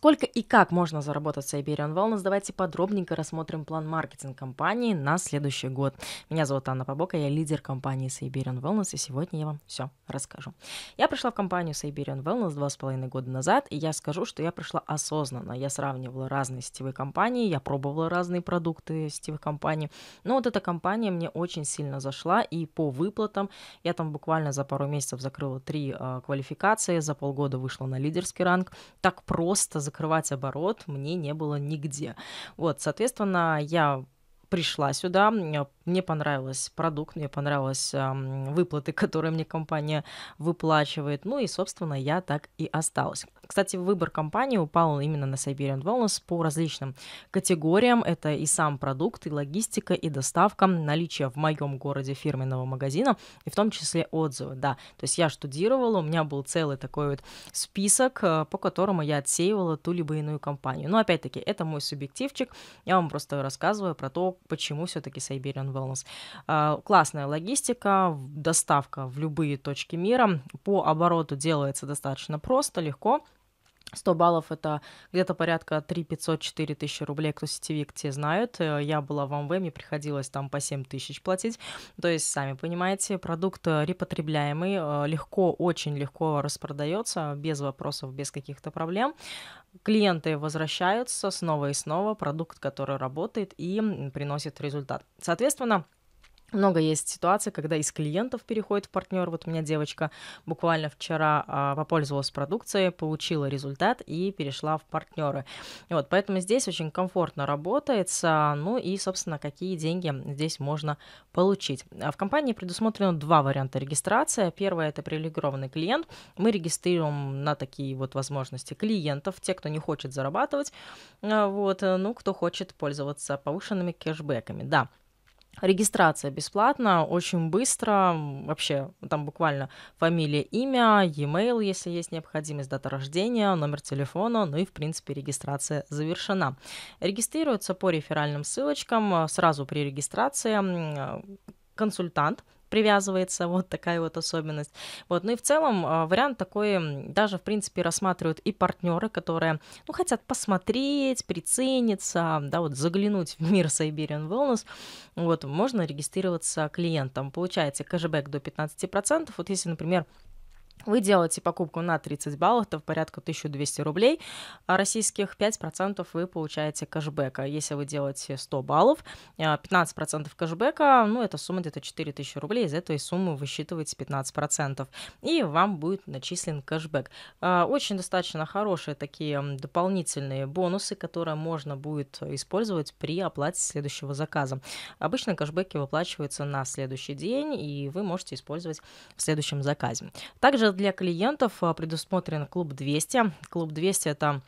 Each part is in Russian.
Сколько и как можно заработать с Iberian Wellness, давайте подробненько рассмотрим план маркетинг компании на следующий год. Меня зовут Анна Побока, я лидер компании Siberian Wellness, и сегодня я вам все расскажу. Я пришла в компанию Siberian Wellness два с половиной года назад, и я скажу, что я пришла осознанно. Я сравнивала разные сетевые компании, я пробовала разные продукты сетевых компаний, но вот эта компания мне очень сильно зашла, и по выплатам я там буквально за пару месяцев закрыла три э, квалификации, за полгода вышла на лидерский ранг. Так просто закрывать оборот мне не было нигде. Вот, соответственно, я пришла сюда, мне понравилось продукт, мне понравились э, выплаты, которые мне компания выплачивает, ну и, собственно, я так и осталась. Кстати, выбор компании упал именно на Siberian Wellness по различным категориям. Это и сам продукт, и логистика, и доставка, наличие в моем городе фирменного магазина, и в том числе отзывы, да. То есть я штудировала, у меня был целый такой вот список, э, по которому я отсеивала ту либо иную компанию. Но опять-таки, это мой субъективчик, я вам просто рассказываю про то, почему все-таки Siberian Wellness. Э, классная логистика, доставка в любые точки мира, по обороту делается достаточно просто, легко, 100 баллов — это где-то порядка 3 500-4 тысячи рублей. Кто сетевик, те знают. Э, я была в МВ, мне приходилось там по 7 тысяч платить. То есть, сами понимаете, продукт э, репотребляемый, э, легко, очень легко распродается, без вопросов, без каких-то проблем. Клиенты возвращаются снова и снова, продукт, который работает и приносит результат. Соответственно, много есть ситуаций, когда из клиентов переходит в партнер. Вот у меня девочка буквально вчера а, попользовалась продукцией, получила результат и перешла в партнеры. вот, поэтому здесь очень комфортно работается. Ну и, собственно, какие деньги здесь можно получить. А в компании предусмотрено два варианта регистрации. Первое – это привилегированный клиент. Мы регистрируем на такие вот возможности клиентов, те, кто не хочет зарабатывать, а, вот, э, ну, кто хочет пользоваться повышенными кэшбэками. Да, Регистрация бесплатна, очень быстро, вообще там буквально фамилия, имя, e-mail, если есть необходимость, дата рождения, номер телефона, ну и в принципе регистрация завершена. Регистрируется по реферальным ссылочкам, э, сразу при регистрации э, консультант привязывается, вот такая вот особенность. Вот, ну и в целом а, вариант такой даже, в принципе, рассматривают и партнеры, которые, ну, хотят посмотреть, прицениться, да, вот заглянуть в мир Siberian Wellness, вот, можно регистрироваться клиентом. Получаете кэшбэк до 15%, вот если, например, вы делаете покупку на 30 баллов, это порядка 1200 рублей, а российских 5% вы получаете кэшбэка. Если вы делаете 100 баллов, 15% э, кэшбэка, ну, эта сумма где-то 4000 рублей, из этой суммы высчитываете 15%, и вам будет начислен кэшбэк. Э, очень достаточно хорошие такие дополнительные бонусы, которые можно будет использовать при оплате следующего заказа. Обычно кэшбэки выплачиваются на следующий день, и вы можете использовать в следующем заказе. Также для клиентов а, предусмотрен клуб 200. Клуб 200 это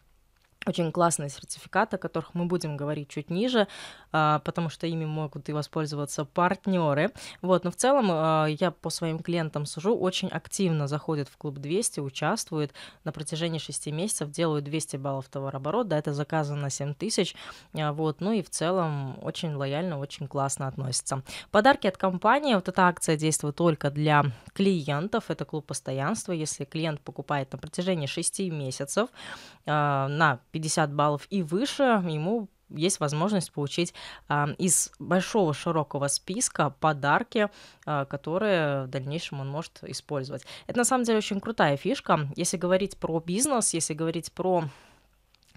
очень классные сертификаты, о которых мы будем говорить чуть ниже, а, потому что ими могут и воспользоваться партнеры. Вот, но в целом а, я по своим клиентам сужу, очень активно заходят в клуб 200, участвуют на протяжении 6 месяцев, делают 200 баллов товарооборота, это заказы на 7 тысяч, а, вот, ну и в целом очень лояльно, очень классно относятся. Подарки от компании, вот эта акция действует только для клиентов, это клуб постоянства, если клиент покупает на протяжении 6 месяцев на 50 баллов и выше, ему есть возможность получить а, из большого широкого списка подарки, а, которые в дальнейшем он может использовать. Это на самом деле очень крутая фишка. Если говорить про бизнес, если говорить про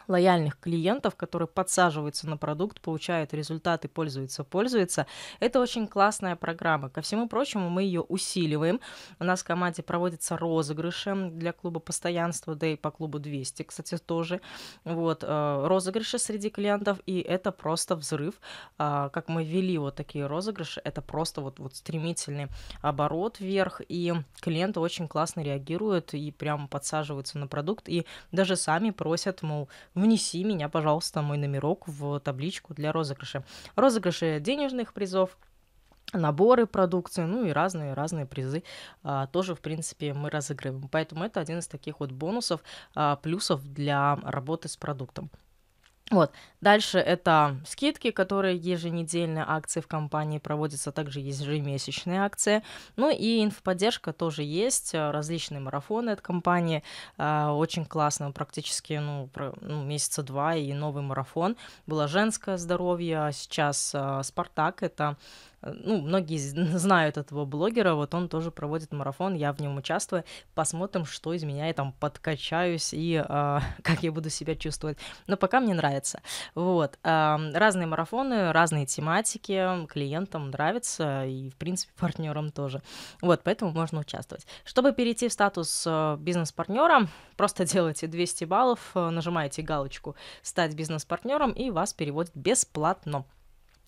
лояльных клиентов, которые подсаживаются на продукт, получают результаты, пользуются, пользуются. Это очень классная программа. Ко всему прочему, мы ее усиливаем. У нас в команде проводятся розыгрыши для клуба постоянства, да и по клубу 200, кстати, тоже. Вот, э, розыгрыши среди клиентов, и это просто взрыв. А, как мы вели вот такие розыгрыши, это просто вот, вот стремительный оборот вверх, и клиенты очень классно реагируют и прям подсаживаются на продукт, и даже сами просят, мол, внеси меня, пожалуйста, мой номерок в табличку для розыгрыша. Розыгрыши денежных призов, наборы продукции, ну и разные-разные призы а, тоже, в принципе, мы разыгрываем. Поэтому это один из таких вот бонусов, а, плюсов для работы с продуктом. Вот. Дальше это скидки, которые еженедельные акции в компании проводятся, также ежемесячные акции. Ну и инфоподдержка тоже есть, э, различные марафоны от компании, э, очень классно, практически ну, ну, месяца два и новый марафон. Было женское здоровье, сейчас э, Спартак, это Э, ну, многие знают этого блогера, вот он тоже проводит марафон, я в нем участвую, посмотрим, что из меня я там подкачаюсь и э, как я буду себя чувствовать. Но пока мне нравится. Вот. Э, разные марафоны, разные тематики, клиентам нравится и, в принципе, партнерам тоже. Вот, поэтому можно участвовать. Чтобы перейти в статус э, бизнес-партнера, просто делайте 200 баллов, э, нажимаете галочку «Стать бизнес-партнером» и вас переводят бесплатно.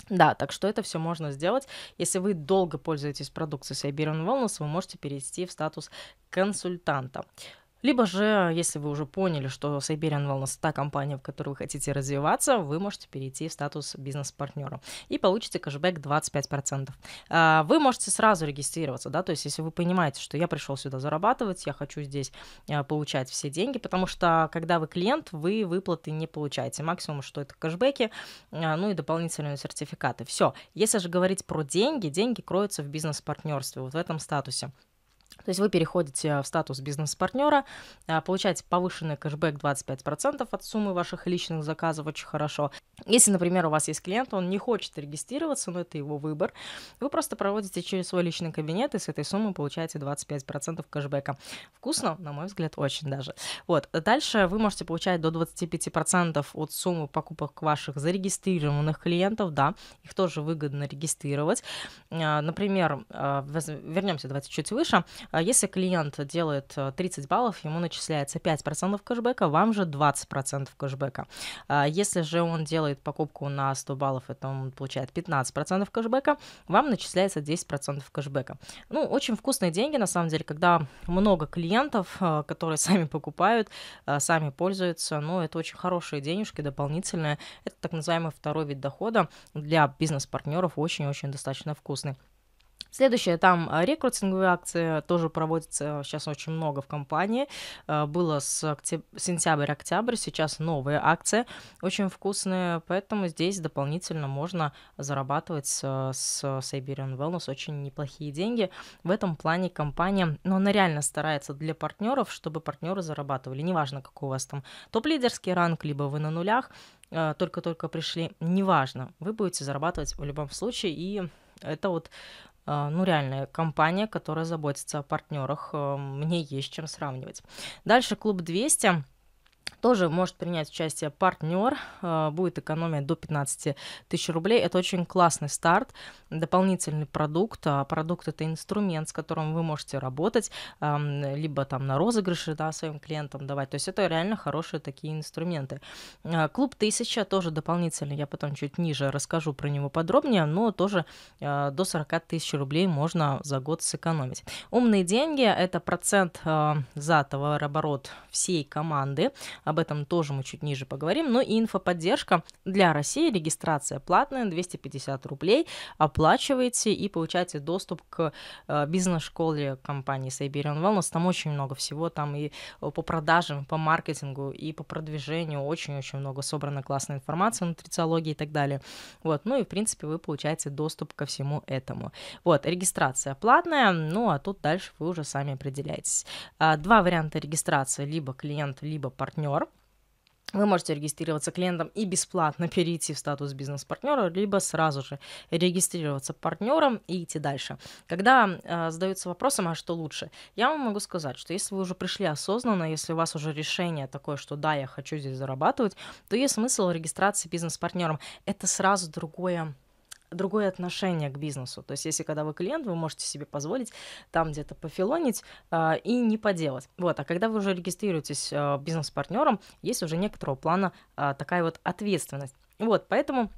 Да, так что это все можно сделать. Если вы долго пользуетесь продукцией Siberian Wellness, вы можете перейти в статус консультанта. Либо же, если вы уже поняли, что Siberian Wellness та компания, в которой вы хотите развиваться, вы можете перейти в статус бизнес-партнера и получите кэшбэк 25%. А, вы можете сразу регистрироваться, да, то есть если вы понимаете, что я пришел сюда зарабатывать, я хочу здесь а, получать все деньги, потому что когда вы клиент, вы выплаты не получаете. Максимум, что это кэшбэки, а, ну и дополнительные сертификаты. Все. Если же говорить про деньги, деньги кроются в бизнес-партнерстве, вот в этом статусе. То есть вы переходите а, в статус бизнес-партнера, а, получаете повышенный кэшбэк 25% от суммы ваших личных заказов, очень хорошо. Если, например, у вас есть клиент, он не хочет регистрироваться, но это его выбор, вы просто проводите через свой личный кабинет и с этой суммы получаете 25% кэшбэка. Вкусно, на мой взгляд, очень даже. Вот. Дальше вы можете получать до 25% от суммы покупок ваших зарегистрированных клиентов, да, их тоже выгодно регистрировать. А, например, вернемся давайте чуть выше, а если клиент делает 30 э, баллов, ему начисляется 5% кэшбэка, вам же 20% кэшбэка. А если же он делает покупку на 100 баллов, это он получает 15% кэшбэка, вам начисляется 10% кэшбэка. Ну, очень вкусные деньги, на самом деле, когда много клиентов, э, которые сами покупают, э, сами пользуются, но ну, это очень хорошие денежки дополнительные. Это так называемый второй вид дохода для бизнес-партнеров очень-очень достаточно вкусный. Следующее, там а, рекрутинговые акции тоже проводятся а, сейчас очень много в компании. А, было с октяб... сентябрь-октябрь, сейчас новые акции, очень вкусные, поэтому здесь дополнительно можно зарабатывать с Siberian Wellness очень неплохие деньги. В этом плане компания, но ну, она реально старается для партнеров, чтобы партнеры зарабатывали, неважно, какой у вас там топ-лидерский ранг, либо вы на нулях, только-только пришли, неважно, вы будете зарабатывать в любом случае, и это вот а, ну, реальная компания, которая заботится о партнерах. А, мне есть чем сравнивать. Дальше клуб 200 тоже может принять участие партнер, э, будет экономия до 15 тысяч рублей. Это очень классный старт, дополнительный продукт. А продукт – это инструмент, с которым вы можете работать, эм, либо там на розыгрыше да, своим клиентам давать. То есть это реально хорошие такие инструменты. Э, клуб 1000 тоже дополнительный, я потом чуть ниже расскажу про него подробнее, но тоже э, до 40 тысяч рублей можно за год сэкономить. Умные деньги – это процент за товарооборот всей команды. Об этом тоже мы чуть ниже поговорим. Ну и инфоподдержка для России. Регистрация платная, 250 рублей. Оплачиваете и получаете доступ к э, бизнес-школе компании Siberian Wellness. Там очень много всего. Там и э, по продажам, по маркетингу, и по продвижению. Очень-очень много собрано классной информации, нутрициологии и так далее. Вот. Ну и, в принципе, вы получаете доступ ко всему этому. Вот. Регистрация платная. Ну а тут дальше вы уже сами определяетесь. А два варианта регистрации. Либо клиент, либо партнер бизнес-партнер. Вы можете регистрироваться клиентом и бесплатно перейти в статус бизнес-партнера, либо сразу же регистрироваться партнером и идти дальше. Когда э, задаются вопросом, а что лучше, я вам могу сказать, что если вы уже пришли осознанно, если у вас уже решение такое, что да, я хочу здесь зарабатывать, то есть смысл регистрации бизнес-партнером. Это сразу другое другое отношение к бизнесу. То есть, если когда вы клиент, вы можете себе позволить там где-то пофилонить а, и не поделать. Вот, а когда вы уже регистрируетесь а, бизнес-партнером, есть уже некоторого плана а, такая вот ответственность. Вот, поэтому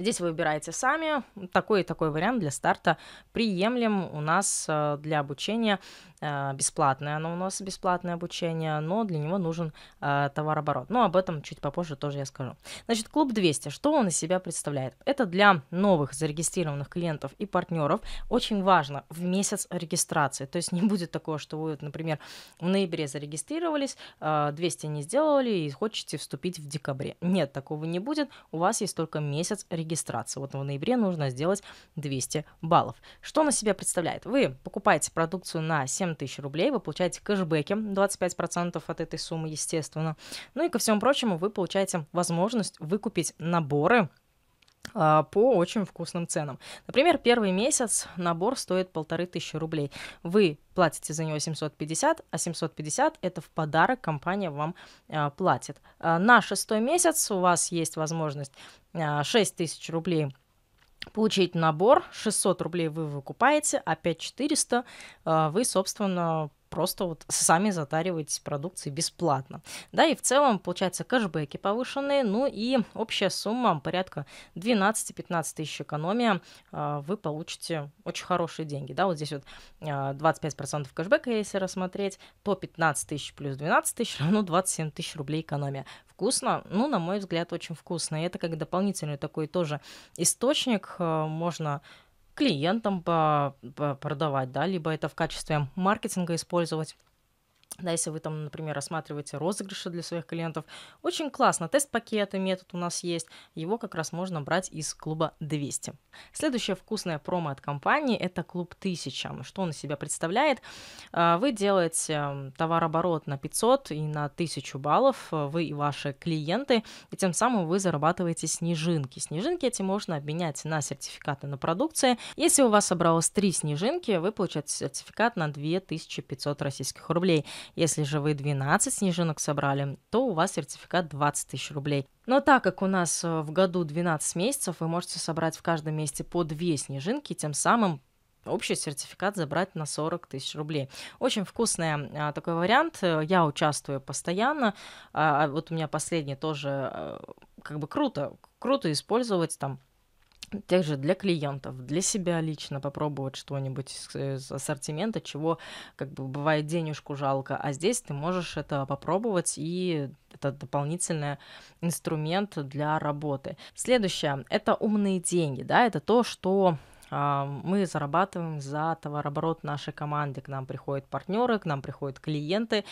Здесь вы выбираете сами. Такой и такой вариант для старта приемлем у нас а, для обучения а, бесплатное оно у нас, бесплатное обучение, но для него нужен а, товарооборот. Но об этом чуть попозже тоже я скажу. Значит, клуб 200, что он из себя представляет? Это для новых зарегистрированных клиентов и партнеров очень важно в месяц регистрации. То есть не будет такого, что вы, например, в ноябре зарегистрировались, 200 а, не сделали и хочете вступить в декабре. Нет, такого не будет. У вас есть только месяц регистрации. Вот в ноябре нужно сделать 200 баллов. Что на себя представляет? Вы покупаете продукцию на 7 7 тысяч рублей, вы получаете кэшбэки 25% от этой суммы, естественно. Ну и ко всему прочему, вы получаете возможность выкупить наборы а, по очень вкусным ценам. Например, первый месяц набор стоит полторы тысячи рублей. Вы платите за него 750, а 750 это в подарок компания вам а, платит. А, на шестой месяц у вас есть возможность а, 6 тысяч рублей получить набор, 600 рублей вы выкупаете, опять а 400 а, вы, собственно, просто вот сами затариваетесь продукцией бесплатно. Да, и в целом, получается, кэшбэки повышенные, ну и общая сумма порядка 12-15 тысяч экономия, а, вы получите очень хорошие деньги, да, вот здесь вот 25% а, кэшбэка, если рассмотреть, то 15 тысяч плюс 12 тысяч равно 27 тысяч рублей экономия. Вкусно? Ну, на мой взгляд, очень вкусно, и это как дополнительный такой тоже источник, а, можно клиентам продавать, да, либо это в качестве маркетинга использовать да, если вы там, например, рассматриваете розыгрыши для своих клиентов, очень классно. Тест-пакеты, метод у нас есть. Его как раз можно брать из клуба 200. Следующая вкусная промо от компании – это клуб 1000. Что он из себя представляет? А, вы делаете эм, товарооборот на 500 и на 1000 баллов, э, вы и ваши клиенты, и тем самым вы зарабатываете снежинки. Снежинки эти можно обменять на сертификаты на продукции. Если у вас собралось 3 снежинки, вы получаете сертификат на 2500 российских рублей – если же вы 12 снежинок собрали, то у вас сертификат 20 тысяч рублей. Но так как у нас э, в году 12 месяцев, вы можете собрать в каждом месяце по 2 снежинки, тем самым общий сертификат забрать на 40 тысяч рублей. Очень вкусный а, такой вариант. Э, я участвую постоянно. А, а, вот у меня последний тоже а, как бы круто, круто использовать там тех же для клиентов, для себя лично попробовать что-нибудь из э, ассортимента, чего как бы бывает денежку жалко, а здесь ты можешь это попробовать и это дополнительный инструмент для работы. Следующее – это умные деньги, да, это то, что а, мы зарабатываем за товарооборот нашей команды. К нам приходят партнеры, к нам приходят клиенты,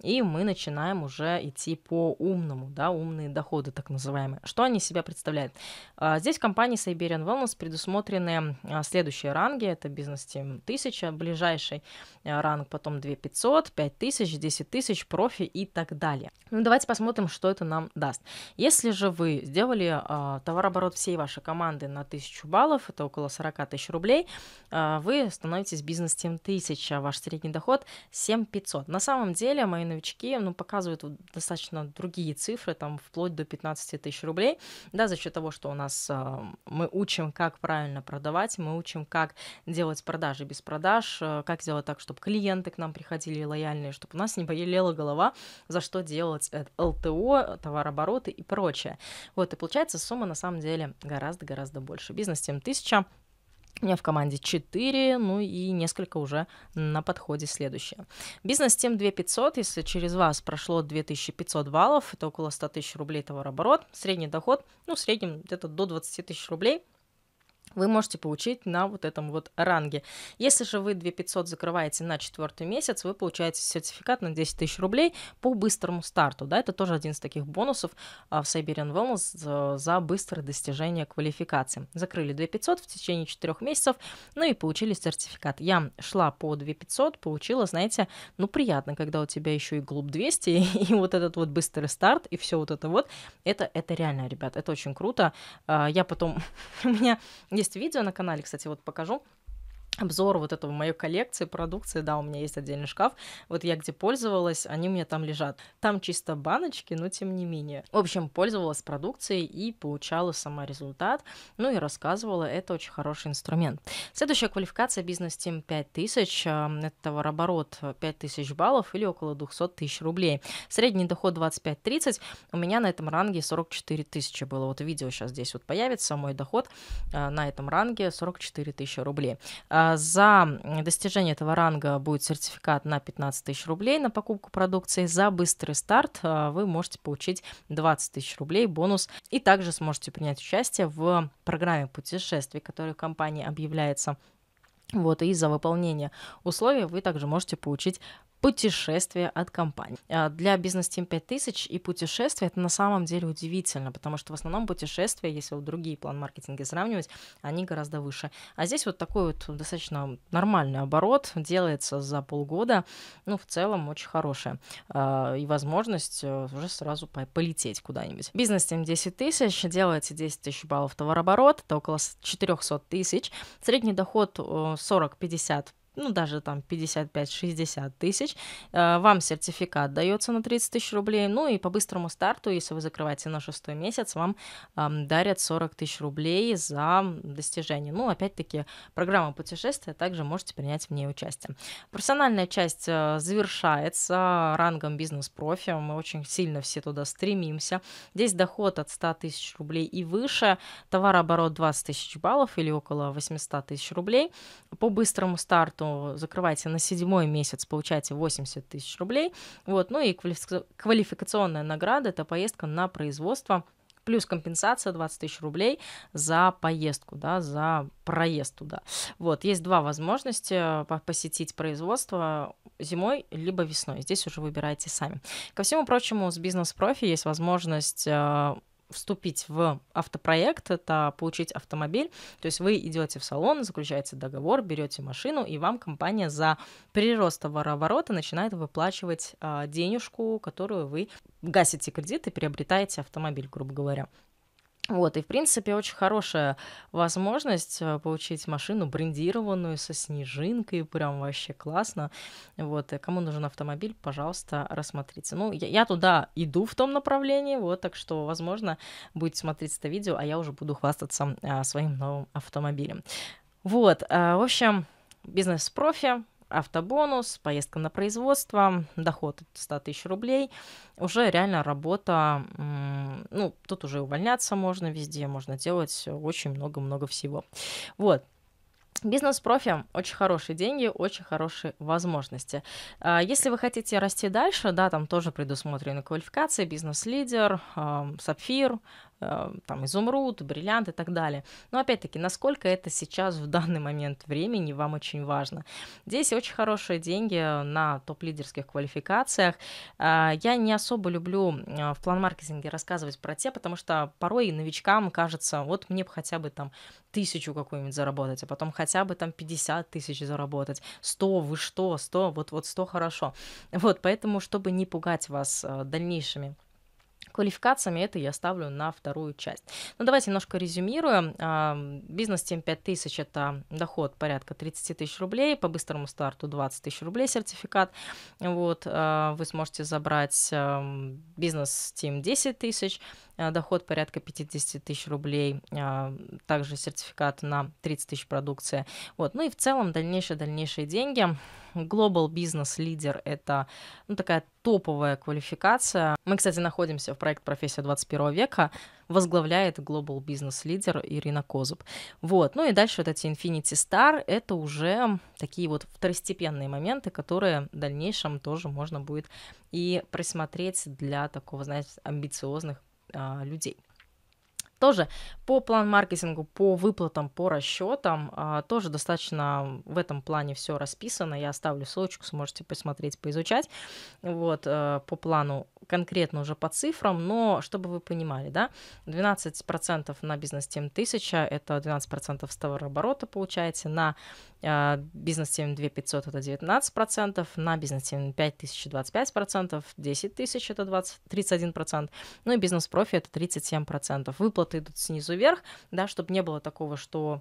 и мы начинаем уже идти по умному, да, умные доходы так называемые. Что они себя представляют? А, здесь в компании Siberian Wellness предусмотрены а, следующие ранги. Это бизнес тем 1000, ближайший ранг, потом 2500, 5000, 10 тысяч, профи и так далее. Ну, давайте посмотрим, что это нам даст. Если же вы сделали товарооборот всей вашей команды на 1000 баллов, это около 40 тысяч рублей, а, вы становитесь бизнес тем тысяч, а ваш средний доход 7 500. На самом деле мои новички ну, показывают достаточно другие цифры, там вплоть до 15 тысяч рублей, да, за счет того, что у нас а, мы учим, как правильно продавать, мы учим, как делать продажи без продаж, а, как сделать так, чтобы клиенты к нам приходили лояльные, чтобы у нас не болела голова, за что делать э, ЛТО, товарообороты и прочее. Вот, и получается сумма на самом деле гораздо-гораздо больше. Бизнес тем 7000, у меня в команде 4, ну и несколько уже на подходе следующее. Бизнес тем 2500, если через вас прошло 2500 баллов, это около 100 тысяч рублей товарооборот, средний доход, ну в среднем где-то до 20 тысяч рублей – вы можете получить на вот этом вот ранге. Если же вы 2500 закрываете на четвертый месяц, вы получаете сертификат на 10 тысяч рублей по быстрому старту. Да, это тоже один из таких бонусов а, в Siberian Wellness за быстрое достижение квалификации. Закрыли 2500 в течение 4 месяцев, ну и получили сертификат. Я шла по 2500, получила, знаете, ну приятно, когда у тебя еще и глуп 200, и вот этот вот быстрый старт, и все вот это вот. Это, это реально, ребят, это очень круто. А, я потом, у меня есть видео на канале, кстати, вот покажу обзор вот этого моей коллекции, продукции, да, у меня есть отдельный шкаф, вот я где пользовалась, они у меня там лежат. Там чисто баночки, но тем не менее. В общем, пользовалась продукцией и получала сама результат, ну и рассказывала, это очень хороший инструмент. Следующая квалификация бизнес-тим эм, 5000, это оборот 5000 баллов или около 200 тысяч рублей. Средний доход 25-30, у меня на этом ранге 44 тысячи было, вот видео сейчас здесь вот появится, мой доход э, на этом ранге 44 тысячи рублей. А, за достижение этого ранга будет сертификат на 15 тысяч рублей на покупку продукции. За быстрый старт а, вы можете получить 20 тысяч рублей бонус. И также сможете принять участие в программе путешествий, которую компания компании объявляется. Вот, и за выполнение условий вы также можете получить путешествие от компании. А для бизнес Team 5000 и путешествие это на самом деле удивительно, потому что в основном путешествия, если вот другие план маркетинги сравнивать, они гораздо выше. А здесь вот такой вот достаточно нормальный оборот делается за полгода, ну, в целом очень хорошая. И возможность э, уже сразу полететь куда-нибудь. Бизнес Team 10 тысяч, делается 10 тысяч баллов товарооборот, это около 400 тысяч. Средний доход 40-50 э, ну, даже там 55-60 тысяч, э, вам сертификат дается на 30 тысяч рублей, ну, и по быстрому старту, если вы закрываете на шестой месяц, вам дарят 40 тысяч рублей за достижение. Ну, опять-таки, программа путешествия, также можете принять в ней участие. Профессиональная часть э, завершается рангом бизнес-профи, мы очень сильно все туда стремимся. Здесь доход от 100 тысяч рублей и выше, товарооборот 20 тысяч баллов или около 800 тысяч рублей. По быстрому старту что закрываете на седьмой месяц, получаете 80 тысяч рублей. Вот. Ну и квалификационная награда – это поездка на производство плюс компенсация 20 тысяч рублей за поездку, да, за проезд туда. Вот, есть два возможности э, посетить производство зимой либо весной. Здесь уже выбирайте сами. Ко всему прочему, с бизнес-профи есть возможность э, вступить в автопроект, это получить автомобиль. То есть вы идете в салон, заключаете договор, берете машину, и вам компания за прирост товарооборота начинает выплачивать а, денежку, которую вы гасите кредит и приобретаете автомобиль, грубо говоря. Вот, и, в принципе, очень хорошая возможность э, получить машину брендированную со снежинкой, прям вообще классно. Вот, э, кому нужен автомобиль, пожалуйста, рассмотрите. Ну, я, я туда иду в том направлении, вот, так что, возможно, будете смотреть это видео, а я уже буду хвастаться а, своим новым автомобилем. Вот, а, в общем, бизнес-профи, автобонус, поездка на производство, доход от 100 тысяч рублей, уже реально работа, ну, тут уже увольняться можно везде, можно делать очень много-много всего. Вот, Бизнес-профи – очень хорошие деньги, очень хорошие возможности. А, если вы хотите расти дальше, да, там тоже предусмотрены квалификации, бизнес-лидер, сапфир, Э, там изумруд, бриллиант и так далее. Но опять-таки, насколько это сейчас в данный момент времени вам очень важно. Здесь очень хорошие деньги на топ-лидерских квалификациях. Э, я не особо люблю э, в план-маркетинге рассказывать про те, потому что порой новичкам кажется, вот мне бы хотя бы там тысячу какую-нибудь заработать, а потом хотя бы там 50 тысяч заработать, 100, вы что, 100, вот, вот 100 хорошо. Вот, поэтому, чтобы не пугать вас дальнейшими квалификациями это я ставлю на вторую часть. Ну, давайте немножко резюмируем. А, бизнес 7 5000 – это доход порядка 30 тысяч рублей, по быстрому старту 20 тысяч рублей сертификат. Вот, а, вы сможете забрать а, бизнес Team 10 тысяч, доход порядка 50 тысяч рублей, также сертификат на 30 тысяч продукции. Вот, ну и в целом дальнейшие-дальнейшие деньги. глобал бизнес лидер это ну, такая топовая квалификация. Мы, кстати, находимся в проект «Профессия 21 века» возглавляет Global Business лидер Ирина Козуб. Вот. Ну и дальше вот эти Infinity Star — это уже такие вот второстепенные моменты, которые в дальнейшем тоже можно будет и присмотреть для такого, знаете, амбициозных а, людей тоже по план-маркетингу, по выплатам, по расчетам, а, тоже достаточно в этом плане все расписано. Я оставлю ссылочку, сможете посмотреть, поизучать. Вот, э, по плану конкретно уже по цифрам, но чтобы вы понимали, да, 12% на бизнес 7000, это 12% с товарооборота получается на а, бизнес 7500 это 19%, на бизнес 5000 25%, 10 тысяч это 20, 31%, ну и бизнес профи это 37%. Выплаты что идут снизу вверх, да, чтобы не было такого, что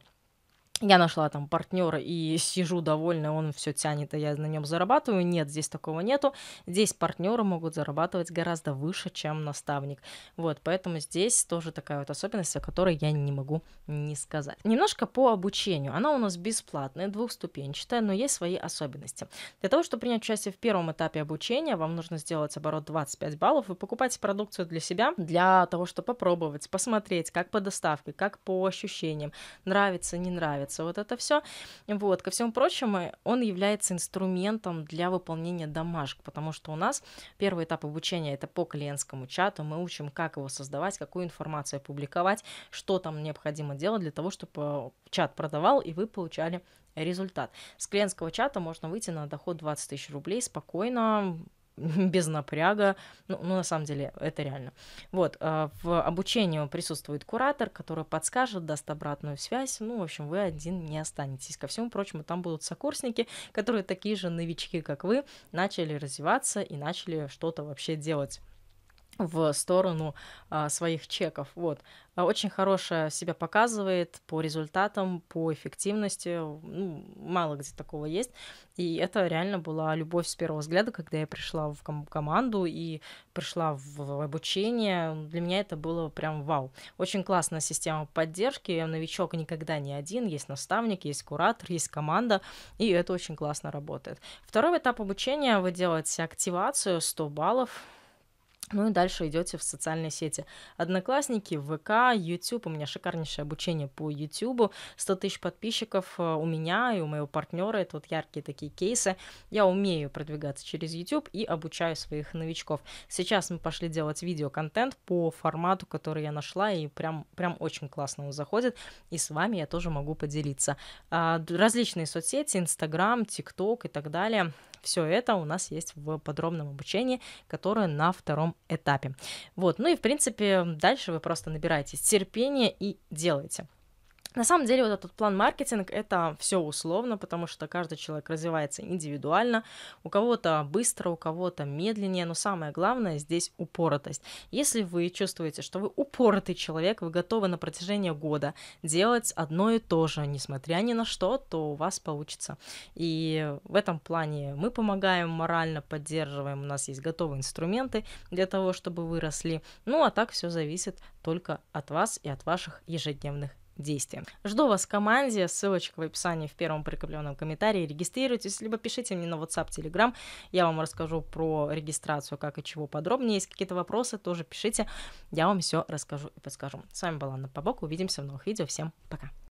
я нашла там партнера и сижу довольна, он все тянет, а я на нем зарабатываю. Нет, здесь такого нету. Здесь партнеры могут зарабатывать гораздо выше, чем наставник. Вот, поэтому здесь тоже такая вот особенность, о которой я не могу не сказать. Немножко по обучению. Она у нас бесплатная, двухступенчатая, но есть свои особенности. Для того, чтобы принять участие в первом этапе обучения, вам нужно сделать оборот 25 баллов и покупать продукцию для себя, для того, чтобы попробовать, посмотреть, как по доставке, как по ощущениям, нравится, не нравится смеется, вот это все. Вот, ко всему прочему, он является инструментом для выполнения домашек, потому что у нас первый этап обучения это по клиентскому чату, мы учим, как его создавать, какую информацию публиковать, что там необходимо делать для того, чтобы э, чат продавал и вы получали результат. С клиентского чата можно выйти на доход 20 тысяч рублей спокойно, без напряга. Ну, ну, на самом деле, это реально. Вот, э, в обучении присутствует куратор, который подскажет, даст обратную связь. Ну, в общем, вы один не останетесь. Ко всему прочему, там будут сокурсники, которые такие же новички, как вы, начали развиваться и начали что-то вообще делать в сторону а, своих чеков. Вот. А, очень хорошая себя показывает по результатам, по эффективности. Ну, мало где такого есть. И это реально была любовь с первого взгляда, когда я пришла в ком- команду и пришла в обучение. Для меня это было прям вау. Очень классная система поддержки. Новичок никогда не один. Есть наставник, есть куратор, есть команда. И это очень классно работает. Второй этап обучения вы делаете активацию 100 баллов ну и дальше идете в социальные сети. Одноклассники, ВК, YouTube. У меня шикарнейшее обучение по YouTube. 100 тысяч подписчиков э, у меня и у моего партнера. Это вот яркие такие кейсы. Я умею продвигаться через YouTube и обучаю своих новичков. Сейчас мы пошли делать видеоконтент по формату, который я нашла, и прям, прям очень классно он заходит. И с вами я тоже могу поделиться. А, различные соцсети, Instagram, TikTok и так далее. Все это у нас есть в подробном обучении, которое на втором этапе. Вот, ну и в принципе дальше вы просто набираетесь терпения и делаете. На самом деле вот этот план маркетинг это все условно, потому что каждый человек развивается индивидуально, у кого-то быстро, у кого-то медленнее, но самое главное здесь упоротость. Если вы чувствуете, что вы упоротый человек, вы готовы на протяжении года делать одно и то же, несмотря ни на что, то у вас получится. И в этом плане мы помогаем морально, поддерживаем, у нас есть готовые инструменты для того, чтобы вы росли. Ну а так все зависит только от вас и от ваших ежедневных действиям. Жду вас в команде, ссылочка в описании в первом прикрепленном комментарии. Регистрируйтесь, либо пишите мне на WhatsApp, Telegram. Я вам расскажу про регистрацию, как и чего подробнее. Есть какие-то вопросы, тоже пишите. Я вам все расскажу и подскажу. С вами была Анна Побок. Увидимся в новых видео. Всем пока.